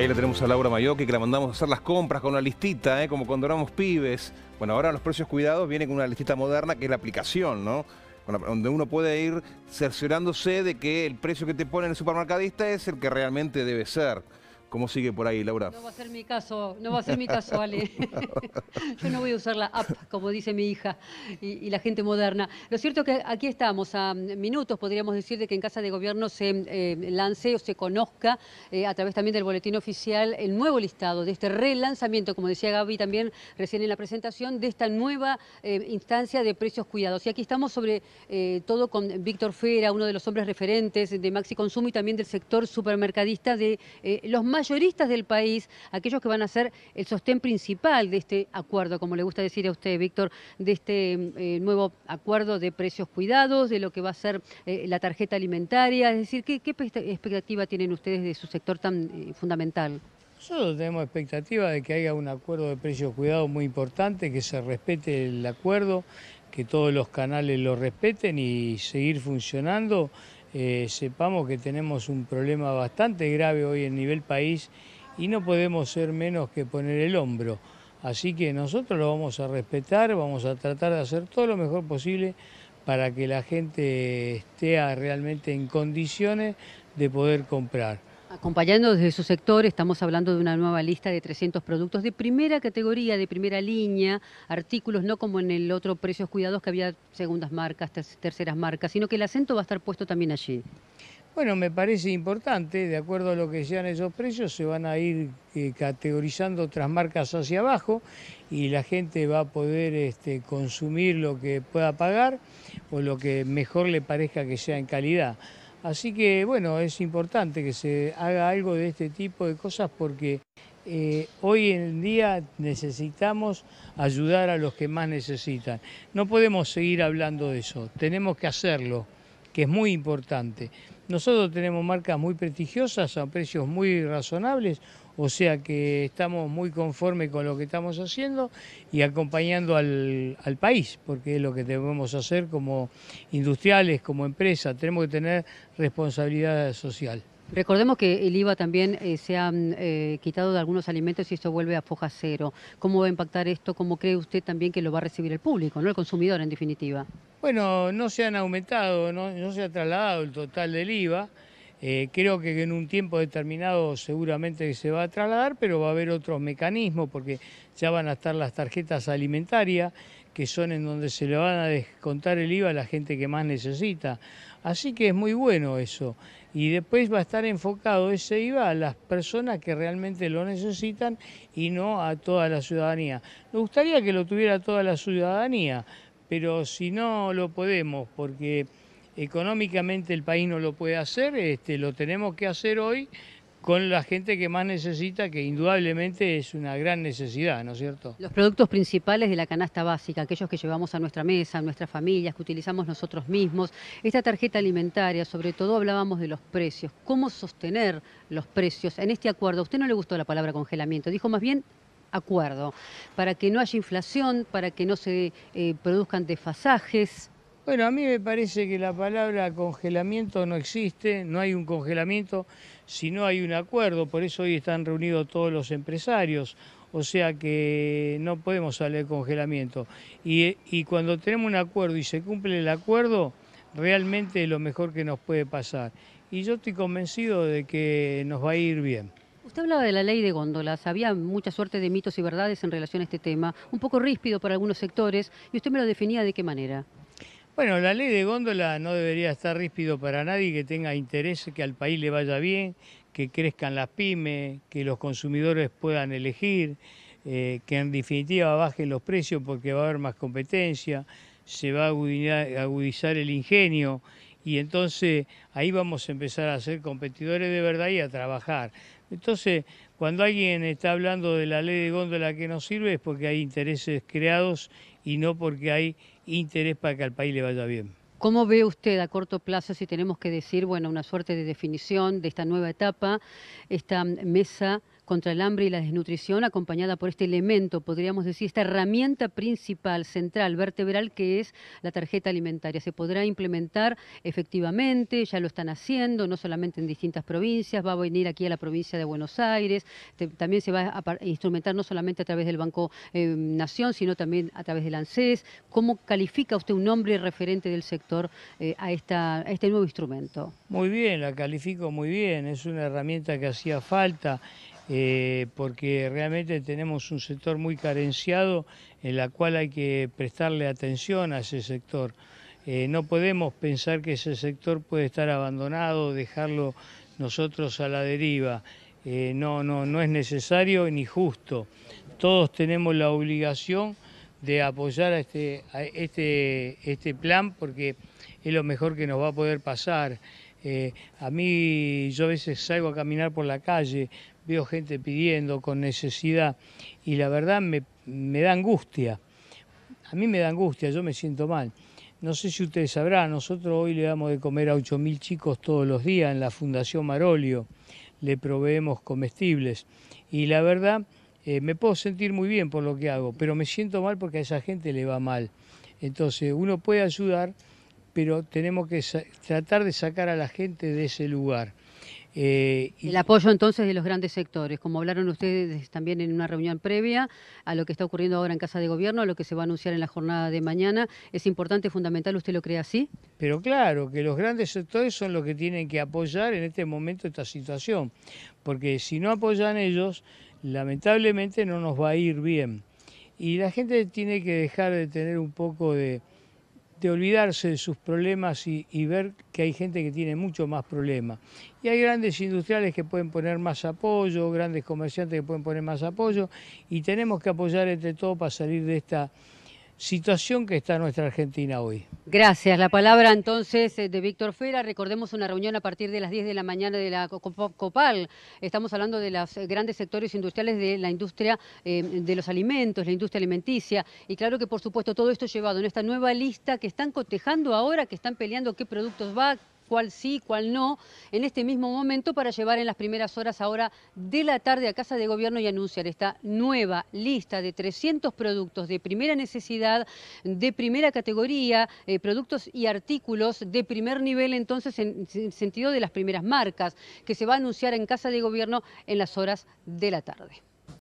ahí le tenemos a Laura Mayoki, que la mandamos a hacer las compras con una listita, ¿eh? como cuando éramos pibes. Bueno, ahora los precios cuidados vienen con una listita moderna que es la aplicación, ¿no? donde uno puede ir cerciorándose de que el precio que te pone el supermercadista es el que realmente debe ser. ¿Cómo sigue por ahí, Laura? No va a ser mi caso, no va a ser mi caso, Ale. Yo no voy a usar la app, como dice mi hija y, la gente moderna. Lo cierto es que aquí estamos, a minutos podríamos decir de que en Casa de Gobierno se eh, lance o se conozca eh, a través también del boletín oficial el nuevo listado de este relanzamiento, como decía Gaby también recién en la presentación, de esta nueva eh, instancia de precios cuidados. Y aquí estamos sobre todo con Víctor Fera, uno de los hombres referentes de Maxi Consumo y también del sector supermercadista de los más mayoristas del país, aquellos que van a ser el sostén principal de este acuerdo, como le gusta decir a usted, Víctor, de este eh, nuevo acuerdo de precios cuidados, de lo que va a ser eh, la tarjeta alimentaria? Es decir, ¿qué, expectativa tienen ustedes de su sector tan eh, fundamental? Nosotros tenemos expectativa de que haya un acuerdo de precios cuidados muy importante, que se respete el acuerdo, que todos los canales lo respeten y seguir funcionando eh, sepamos que tenemos un problema bastante grave hoy en nivel país y no podemos ser menos que poner el hombro. Así que nosotros lo vamos a respetar, vamos a tratar de hacer todo lo mejor posible para que la gente esté realmente en condiciones de poder comprar. Acompañando desde su sector, estamos hablando de una nueva lista de 300 productos de primera categoría, de primera línea, artículos no como en el otro Precios Cuidados que había segundas marcas, terceras marcas, sino que el acento va a estar puesto también allí. Bueno, me parece importante, de acuerdo a lo que sean esos precios, se van a ir eh, categorizando otras marcas hacia abajo y la gente va a poder este, consumir lo que pueda pagar o lo que mejor le parezca que sea en calidad. Así que bueno, es importante que se haga algo de este tipo de cosas porque eh, hoy en día necesitamos ayudar a los que más necesitan. No podemos seguir hablando de eso, tenemos que hacerlo, que es muy importante. Nosotros tenemos marcas muy prestigiosas a precios muy razonables, o sea que estamos muy conformes con lo que estamos haciendo y acompañando al, país, porque es lo que debemos hacer como industriales, como empresa, tenemos que tener responsabilidad social. Recordemos que el IVA también eh, se ha mm, eh, quitado de algunos alimentos y esto vuelve a foja cero. ¿Cómo va a impactar esto? ¿Cómo cree usted también que lo va a recibir el público, no el consumidor en definitiva? Bueno, no se han aumentado, no, se ha trasladado el total del IVA. Eh, creo que en un tiempo determinado seguramente se va a trasladar, pero va a haber otros mecanismos porque ya van a estar las tarjetas alimentarias, que son en donde se le van a descontar el IVA a la gente que más necesita. Así que es muy bueno eso y después va a estar enfocado ese IVA a las personas que realmente lo necesitan y no a toda la ciudadanía. Me gustaría que lo tuviera toda la ciudadanía, pero si no lo podemos, porque económicamente el país no lo puede hacer, este, lo tenemos que hacer hoy con la gente que más necesita, que indudablemente es una gran necesidad, ¿no es cierto? Los productos principales de la canasta básica, aquellos que llevamos a nuestra mesa, a nuestras familias, que utilizamos nosotros mismos, esta tarjeta alimentaria, sobre todo hablábamos de los precios, cómo sostener los precios en este acuerdo. A usted no le gustó la palabra congelamiento, dijo más bien acuerdo, para que no haya inflación, para que no se eh, produzcan desfasajes. Bueno, a mí me parece que la palabra congelamiento no existe, no hay un congelamiento, si no hay un acuerdo, por eso hoy están reunidos todos los empresarios, o sea que no podemos hablar de congelamiento. Y, y cuando tenemos un acuerdo y se cumple el acuerdo, realmente es lo mejor que nos puede pasar. Y yo estoy convencido de que nos va a ir bien. Usted hablaba de la ley de góndolas, había mucha suerte de mitos y verdades en relación a este tema, un poco ríspido para algunos sectores, y usted me lo definía de qué manera. Bueno, la ley de góndola no debería estar ríspido para nadie que tenga interés que al país le vaya bien, que crezcan las pymes, que los consumidores puedan elegir, eh, que en definitiva bajen los precios porque va a haber más competencia, se va a agudizar el ingenio y entonces ahí vamos a empezar a ser competidores de verdad y a trabajar. Entonces, cuando alguien está hablando de la ley de góndola que no sirve es porque hay intereses creados y no porque hay interés para que al país le vaya bien. ¿Cómo ve usted a corto plazo, si tenemos que decir, bueno, una suerte de definición de esta nueva etapa, esta mesa contra el hambre y la desnutrición, acompañada por este elemento, podríamos decir, esta herramienta principal, central, vertebral, que es la tarjeta alimentaria. Se podrá implementar efectivamente, ya lo están haciendo, no solamente en distintas provincias, va a venir aquí a la provincia de Buenos Aires, también se va a instrumentar no solamente a través del Banco eh, Nación, sino también a través del ANSES. ¿Cómo califica usted un nombre referente del sector eh, a, esta, a este nuevo instrumento? Muy bien, la califico muy bien, es una herramienta que hacía falta eh, porque realmente tenemos un sector muy carenciado en la cual hay que prestarle atención a ese sector. Eh, no podemos pensar que ese sector puede estar abandonado, dejarlo nosotros a la deriva. Eh, no, no, no es necesario ni justo. Todos tenemos la obligación de apoyar a este, este, este plan porque es lo mejor que nos va a poder pasar. a mí yo a veces salgo a caminar por la calle, veo gente pidiendo con necesidad y la verdad me, da angustia. A mí me da angustia, yo me siento mal. No sé si ustedes sabrán, nosotros hoy le damos de comer a 8.000 chicos todos los días en la Fundación Marolio, le proveemos comestibles y la verdad eh, me puedo sentir muy bien por lo que hago, pero me siento mal porque a esa gente le va mal. Entonces uno puede ayudar, pero tenemos que tratar de sacar a la gente de ese lugar. Eh, El apoyo entonces de los grandes sectores, como hablaron ustedes también en una reunión previa a lo que está ocurriendo ahora en Casa de Gobierno, a lo que se va a anunciar en la jornada de mañana, es importante, fundamental, ¿usted lo cree así? Pero claro, que los grandes sectores son los que tienen que apoyar en este momento esta situación, porque si no apoyan ellos, lamentablemente no nos va a ir bien. Y la gente tiene que dejar de tener un poco de de olvidarse de sus problemas y, ver que hay gente que tiene mucho más problemas. Y hay grandes industriales que pueden poner más apoyo, grandes comerciantes que pueden poner más apoyo, y tenemos que apoyar entre todos para salir de esta situación que está nuestra Argentina hoy. Gracias. La palabra entonces eh, de Víctor Fera. Recordemos una reunión a partir de las 10 de la mañana de la Copal. Estamos hablando de los eh, grandes sectores industriales de la industria eh, de los alimentos, la industria alimenticia. Y claro que, por supuesto, todo esto llevado en esta nueva lista que están cotejando ahora, que están peleando qué productos va, cuál sí, cuál no, en este mismo momento para llevar en las primeras horas ahora de la tarde a Casa de Gobierno y anunciar esta nueva lista de 300 productos de primera necesidad, de primera categoría, eh, productos y artículos de primer nivel entonces en sentido de las primeras marcas que se va a anunciar en Casa de Gobierno en las horas de la tarde.